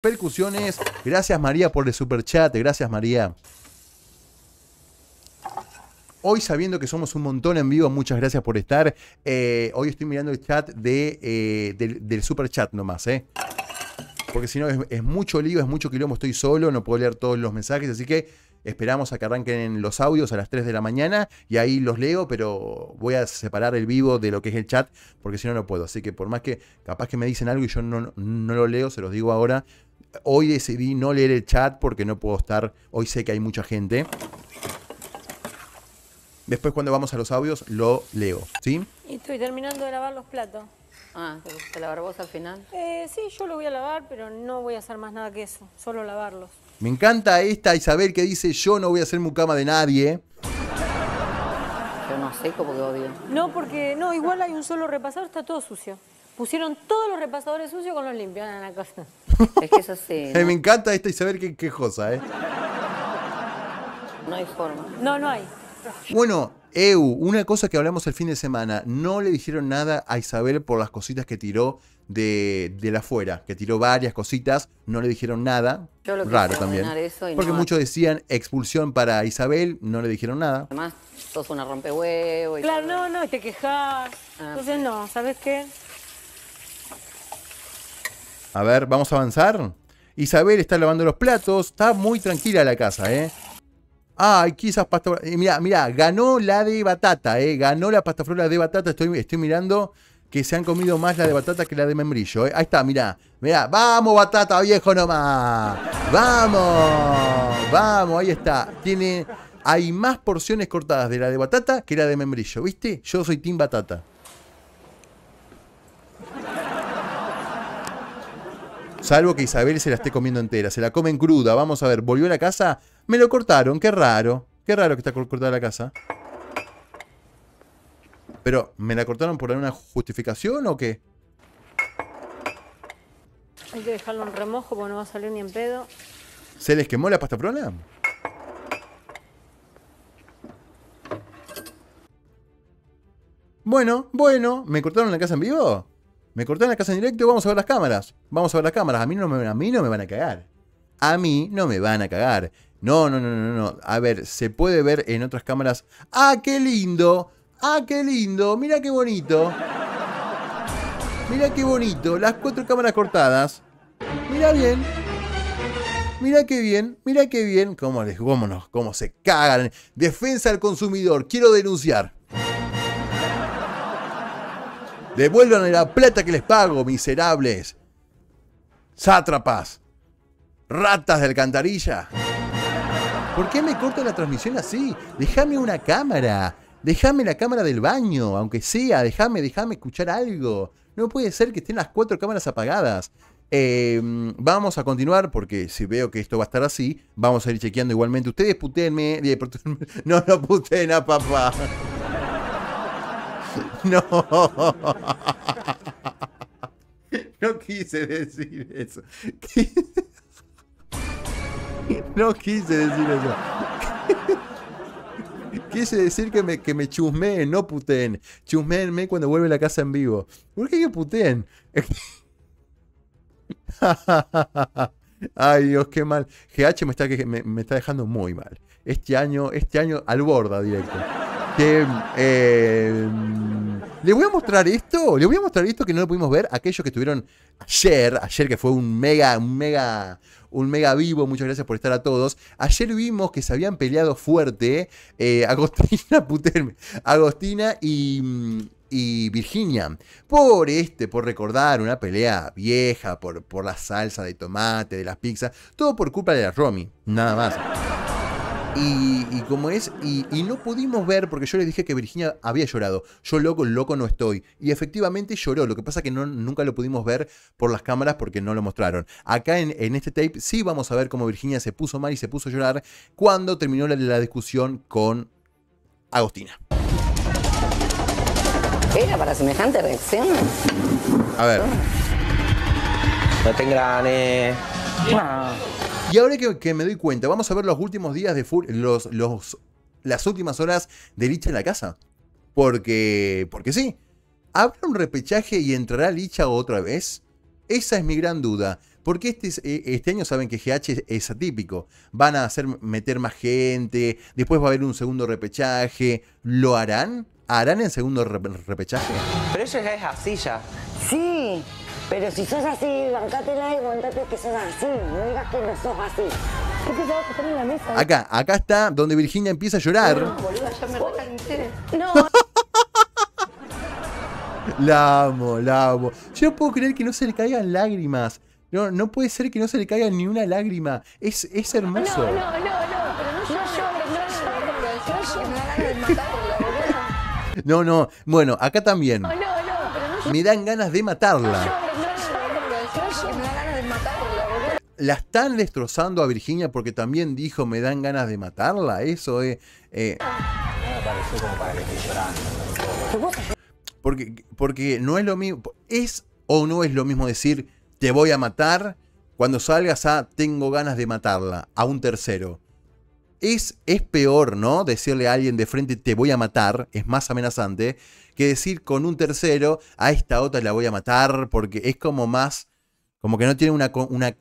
percusiones. Gracias María por el super chat, gracias María. Hoy sabiendo que somos un montón en vivo, muchas gracias por estar. Eh, hoy estoy mirando el chat de, eh, del, del, super chat nomás, ¿eh? Porque si no es, mucho lío, es mucho quilombo, estoy solo, no puedo leer todos los mensajes, así que esperamos a que arranquen los audios a las 3 de la mañana y ahí los leo, pero voy a separar el vivo de lo que es el chat, porque si no, no puedo. Así que por más que capaz que me dicen algo y yo no, no lo leo, se los digo ahora, Hoy decidí no leer el chat porque no puedo estar. Hoy sé que hay mucha gente. Después cuando vamos a los audios lo leo, ¿sí? Y estoy terminando de lavar los platos. Ah, ¿te gusta lavar vos al final? Eh, sí, yo lo voy a lavar, pero no voy a hacer más nada que eso, solo lavarlos. Me encanta esta Isabel que dice, yo no voy a hacer mucama de nadie. Yo no sé cómo odio. No, porque no, igual hay un solo repasador, está todo sucio. Pusieron todos los repasadores sucios con los limpios en la casa. Es que eso así. me encanta esta Isabel que quejosa, ¿eh? No hay forma. No, no hay. Bueno, Eu, una cosa que hablamos el fin de semana, no le dijeron nada a Isabel por las cositas que tiró de, la afuera, que tiró varias cositas, no le dijeron nada. Raro también. Porque muchos decían expulsión para Isabel, no le dijeron nada. Además, sos una rompehuevo. Y claro, no, no, te quejas. Ah, Entonces, no, ¿sabes qué? A ver, vamos a avanzar. Isabel está lavando los platos. Está muy tranquila la casa, ¿eh? Ah, quizás pasta. Mira, eh, mirá, mirá, ganó la de batata, ¿eh? Ganó la pasta de batata. Estoy, estoy mirando que se han comido más la de batata que la de membrillo. ¿eh? Ahí está, mirá. Mirá, vamos, batata viejo nomás. Vamos, vamos, ahí está. Tiene, hay más porciones cortadas de la de batata que la de membrillo, ¿viste? Yo soy team batata. Salvo que Isabel se la esté comiendo entera, se la comen cruda. Vamos a ver, volvió a la casa. Me lo cortaron, qué raro. Qué raro que está cortada la casa. Pero, ¿me la cortaron por alguna justificación o qué? Hay que dejarlo en remojo porque no va a salir ni en pedo. ¿Se les quemó la pasta problema? Bueno, bueno, ¿me cortaron la casa en vivo? Me cortan la casa en directo, vamos a ver las cámaras. Vamos a ver las cámaras. A mí no me, a mí no me van a cagar. A mí no me van a cagar. No, no, no, no, no. A ver, se puede ver en otras cámaras. ¡Ah, qué lindo! ¡Ah, qué lindo! ¡Mira qué bonito! ¡Mira qué bonito! Las cuatro cámaras cortadas. ¡Mira bien! Mira qué bien, mira qué bien, cómo les, cómo, cómo se cagan. Defensa al consumidor, quiero denunciar. Devuélvanme la plata que les pago, miserables. Sátrapas. Ratas de alcantarilla. ¿Por qué me corta la transmisión así? Déjame una cámara. Déjame la cámara del baño, aunque sea. Déjame, déjame escuchar algo. No puede ser que estén las cuatro cámaras apagadas. Em, vamos a continuar porque si veo que esto va a estar así, vamos a ir chequeando igualmente. Ustedes putenme. No, no puten a papá. No. No quise decir eso. No quise decir eso. Quise decir que me, que me chusmeen, no puteen. Chusmeenme cuando vuelve la casa en vivo. ¿Por qué que puteen? Ay Dios, qué mal. GH me está, me, me está dejando muy mal. Este año, este año al borda directo. Este, em, le les voy a mostrar esto, Le voy a mostrar esto que no lo pudimos ver, aquellos que estuvieron ayer, ayer que fue un mega, un mega, un mega vivo, muchas gracias por estar a todos. Ayer vimos que se habían peleado fuerte eh, Agostina, puterme, Agostina y, y Virginia por este, por recordar una pelea vieja, por, por la salsa de tomate, de las pizzas, todo por culpa de la Romy, nada más. Y, y, es, y, no pudimos ver, porque yo les dije que Virginia había llorado. Yo loco, loco no estoy. Y efectivamente lloró. Lo que pasa es que nunca lo pudimos ver por las cámaras porque no lo mostraron. Acá en, este tape sí vamos a ver cómo Virginia se puso mal y se puso a llorar cuando terminó la, discusión con Agostina. ¿Era para semejante reacción? A ver. No te engranes. Y ahora que, me doy cuenta, vamos a ver los últimos días de full los, las últimas horas de Licha en la casa. Porque, porque sí. ¿Habrá un repechaje y entrará Licha otra vez? Esa es mi gran duda. Porque este, eh, este año saben que GH es atípico. Van a hacer meter más gente. Después va a haber un segundo repechaje. ¿Lo harán? ¿Harán el segundo repechaje? Pero eso ya es así ya. Sí. Pero si sos así, bancátela y aguantate que sos así. No digas que no sos así. ¿Qué te vas a poner en la mesa? Acá, acá está donde Virginia empieza a llorar. No, boluda, ya me recalenté. No. la amo, la amo. Yo no puedo creer que no se le caigan lágrimas. No, no puede ser que no se le caiga ni una lágrima. Es, es hermoso. No, no, no, no, pero no llores, no llores, no llores. No, no, bueno, acá también. No, no, pero no Me dan ganas de matarla. la están destrozando a Virginia porque también dijo me dan ganas de matarla. Eso es. Eh, porque, porque no es lo mismo. ¿Es o no es lo mismo decir te voy a matar cuando salgas a ah, tengo ganas de matarla a un tercero? Es, es peor, ¿no? Decirle a alguien de frente te voy a matar, es más amenazante, que decir con un tercero a esta otra la voy a matar porque es como más como que no tiene una,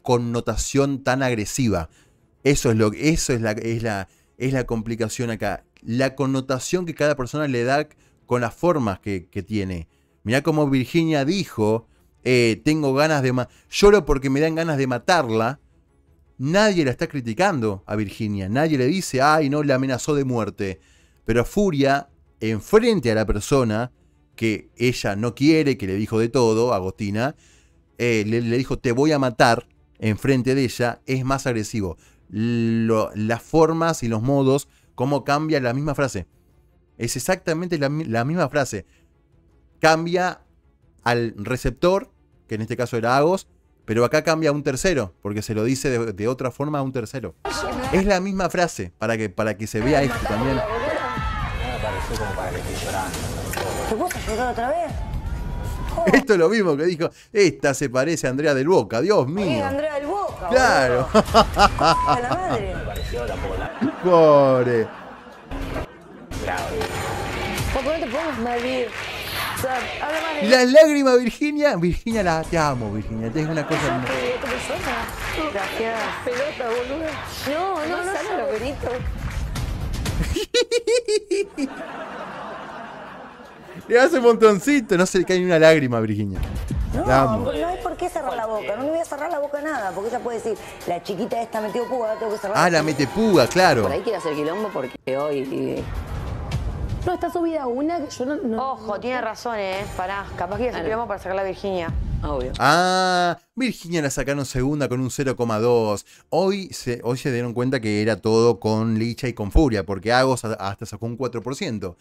connotación tan agresiva. Eso es lo eso es la, es la, es la complicación acá. La connotación que cada persona le da con las formas que, tiene. Mirá como Virginia dijo, eh, tengo ganas de... Lloro porque me dan ganas de matarla. Nadie la está criticando a Virginia. Nadie le dice, ay, no, la amenazó de muerte. Pero Furia, enfrente a la persona que ella no quiere, que le dijo de todo, Agostina, eh, le, dijo te voy a matar enfrente de ella, es más agresivo. las formas y los modos, cómo cambia la misma frase. Es exactamente la, misma frase. Cambia al receptor, que en este caso era Agos, pero acá cambia a un tercero, porque se lo dice de, otra forma a un tercero. Es la misma frase, para que, para que se vea esto también. ¿Te otra vez? Esto es lo mismo que dijo, esta se parece a Andrea del Boca, Dios eh, mío. Andrea del Boca. Claro. la madre. Pobre. ¿Por qué no te Las lágrimas, Virginia. Virginia, la, te amo, Virginia. Te es una cosa. Gracias. Pelota, boludo. No, no, no, no sale lo Le hace un montoncito. No se le cae ni una lágrima, Virginia. No, no hay por qué cerrar la boca. No le voy a cerrar la boca a nada. Porque ella puede decir, la chiquita esta metió puga, tengo que cerrar Ah, la mete puga, claro. Por ahí quiere hacer quilombo porque hoy... Eh, no, está subida una yo no... Ojo, tiene razón, eh. Pará, capaz que hacer quilombo para sacar la Virginia. Obvio. Ah, Virginia la sacaron segunda con un 0,2. Hoy se, hoy se dieron cuenta que era todo con Licha y con Furia, porque Agos hasta sacó un 4%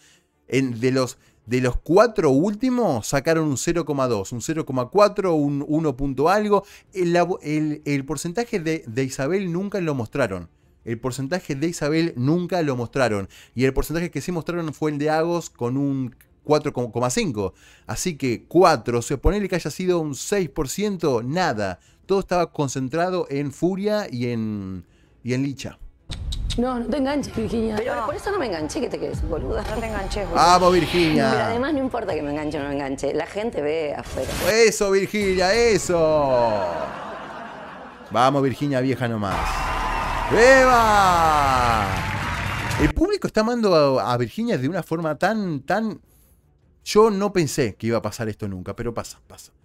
de, los, de los cuatro últimos sacaron un 0,2, un 0,4, un 1 punto algo. El, porcentaje de, de, Isabel nunca lo mostraron. El porcentaje de Isabel nunca lo mostraron. Y el porcentaje que sí mostraron fue el de Agos con un 4,5. Así que 4, se supone que haya sido un 6%, nada. Todo estaba concentrado en Furia y en, y en Licha. No, no te enganches, Virginia. Pero por eso no me enganché, que te quedes boluda. No te enganches, boluda. Vamos, Virginia. Pero además no importa que me enganche o no me enganche. La gente ve afuera. Eso, Virginia, eso. Vamos, Virginia, vieja nomás. ¡Beba! El público está amando a, a Virginia de una forma tan, tan... Yo no pensé que iba a pasar esto nunca, pero pasa, pasa.